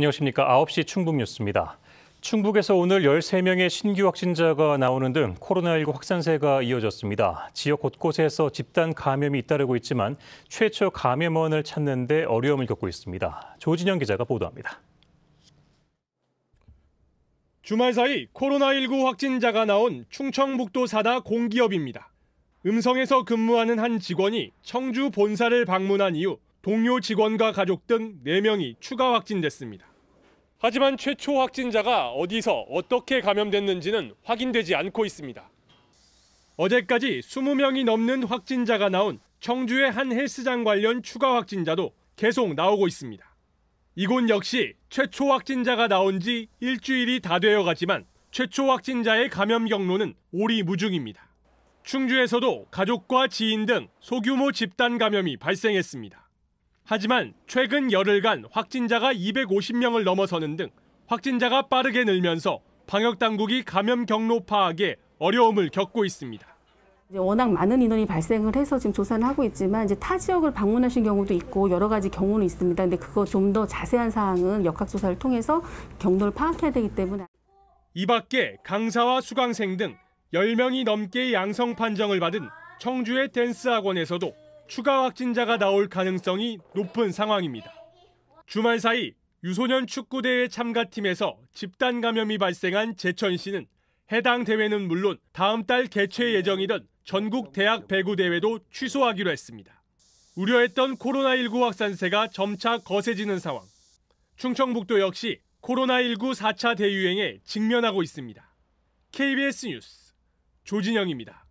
안녕하십니까. 9시 충북 뉴스입니다. 충북에서 오늘 13명의 신규 확진자가 나오는 등 코로나19 확산세가 이어졌습니다. 지역 곳곳에서 집단 감염이 잇따르고 있지만 최초 감염원을 찾는 데 어려움을 겪고 있습니다. 조진영 기자가 보도합니다. 주말 사이 코로나19 확진자가 나온 충청북도 사다 공기업입니다. 음성에서 근무하는 한 직원이 청주 본사를 방문한 이후 동료 직원과 가족 등 4명이 추가 확진됐습니다. 하지만 최초 확진자가 어디서 어떻게 감염됐는지는 확인되지 않고 있습니다. 어제까지 20명이 넘는 확진자가 나온 청주의 한 헬스장 관련 추가 확진자도 계속 나오고 있습니다. 이곳 역시 최초 확진자가 나온 지 일주일이 다 되어 가지만 최초 확진자의 감염 경로는 오리무중입니다. 충주에서도 가족과 지인 등 소규모 집단 감염이 발생했습니다. 하지만 최근 열흘간 확진자가 250명을 넘어서는 등 확진자가 빠르게 늘면서 방역 당국이 감염 경로 파악에 어려움을 겪고 있습니다. 워낙 많은 인원이 발생을 해서 지금 조사를 하고 있지만 이제 타 지역을 방문하신 경우도 있고 여러 가지 경우는 있습니다. 근데 그거 좀 더 자세한 사항은 역학 조사를 통해서 경로를 파악해야 되기 때문에 이 밖에 강사와 수강생 등 10명이 넘게 양성 판정을 받은 청주의 댄스 학원에서도 추가 확진자가 나올 가능성이 높은 상황입니다. 주말 사이 유소년 축구대회 참가팀에서 집단 감염이 발생한 제천 씨는 해당 대회는 물론 다음 달 개최 예정이던 전국 대학 배구 대회도 취소하기로 했습니다. 우려했던 코로나19 확산세가 점차 거세지는 상황. 충청북도 역시 코로나19 4차 대유행에 직면하고 있습니다. KBS 뉴스 조진영입니다.